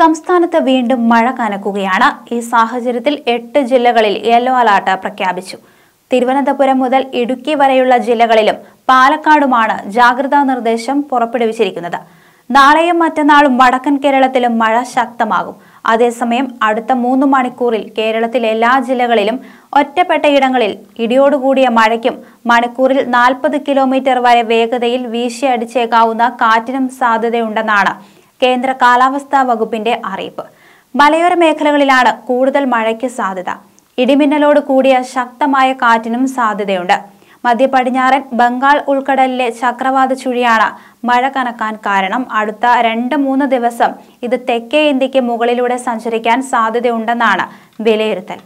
സംസ്ഥാനത്ത് വീണ്ടും മഴ കനക്കുകയാണ് ഈ സാഹചര്യത്തിൽ എട്ട് ജില്ലകളിൽ യെല്ലോ അലർട്ട് പ്രഖ്യാപിച്ചു തിരുവനന്തപുരം മുതൽ ഇടുക്കി വരെയുള്ള ജില്ലകളിലും പാലക്കാടുമാണ് ജാഗ്രതാ നിർദ്ദേശം പുറപ്പെടുവിച്ചിരിക്കുന്നത് നാളെയും മറ്റന്നാളും വടക്കൻ കേരളത്തിലും മഴ ശക്തമാകും അതേസമയം അടുത്ത മൂന്ന് മണിക്കൂറിൽ കേരളത്തിലെ എല്ലാ ജില്ലകളിലും ഒറ്റപ്പെട്ട ഇടങ്ങളിൽ ഇടിയോടുകൂടിയ മഴയ്ക്കും മണിക്കൂറിൽ നാൽപ്പത് കിലോമീറ്റർ വരെ വേഗതയിൽ വീശിയടിച്ചേക്കാവുന്ന കാറ്റിനും സാധ്യതയുണ്ടെന്നാണ് കേന്ദ്ര കാലാവസ്ഥാ വകുപ്പിന്റെ അറിയിപ്പ് മലയോര മേഖലകളിലാണ് കൂടുതൽ മഴയ്ക്ക് സാധ്യത ഇടിമിന്നലോട് കൂടിയ ശക്തമായ കാറ്റിനും സാധ്യതയുണ്ട് മധ്യപടിഞ്ഞാറൻ ബംഗാൾ ഉൾക്കടലിലെ ചക്രവാത ചുഴിയാണ് മഴ കനക്കാൻ കാരണം അടുത്ത രണ്ട് മൂന്ന് ദിവസം ഇത് തെക്കേ ഇന്ത്യക്ക് മുകളിലൂടെ സഞ്ചരിക്കാൻ സാധ്യതയുണ്ടെന്നാണ് വിലയിരുത്തൽ